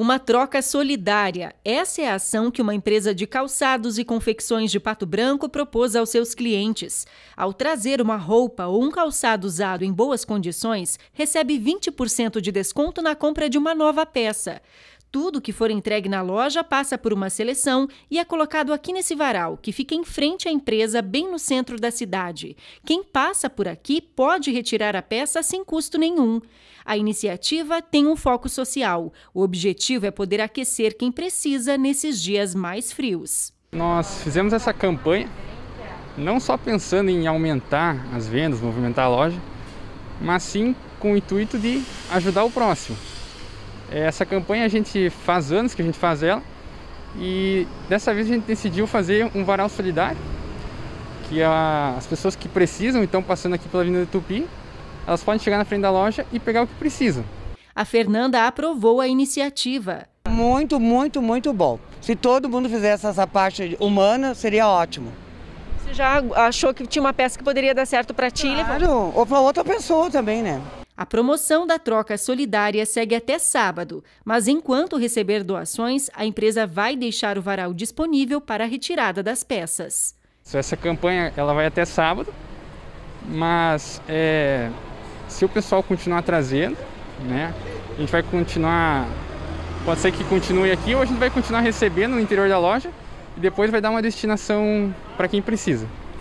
Uma troca solidária. Essa é a ação que uma empresa de calçados e confecções de Pato Branco propôs aos seus clientes. Ao trazer uma roupa ou um calçado usado em boas condições, recebe 20% de desconto na compra de uma nova peça. Tudo que for entregue na loja passa por uma seleção e é colocado aqui nesse varal, que fica em frente à empresa, bem no centro da cidade. Quem passa por aqui pode retirar a peça sem custo nenhum. A iniciativa tem um foco social. O objetivo é poder aquecer quem precisa nesses dias mais frios. Nós fizemos essa campanha não só pensando em aumentar as vendas, movimentar a loja, mas sim com o intuito de ajudar o próximo. É, essa campanha a gente faz anos que a gente faz ela e dessa vez a gente decidiu fazer um varal solidário que a, as pessoas que precisam estão passando aqui pela Avenida Tupi, elas podem chegar na frente da loja e pegar o que precisam. A Fernanda aprovou a iniciativa. Muito, muito, muito bom. Se todo mundo fizesse essa parte humana, seria ótimo. Você já achou que tinha uma peça que poderia dar certo para ti? Né? Claro, ou para outra pessoa também, né? A promoção da troca solidária segue até sábado, mas enquanto receber doações, a empresa vai deixar o varal disponível para a retirada das peças. Essa campanha ela vai até sábado, mas é, se o pessoal continuar trazendo, né, a gente vai continuar. Pode ser que continue aqui ou a gente vai continuar recebendo no interior da loja e depois vai dar uma destinação para quem precisa.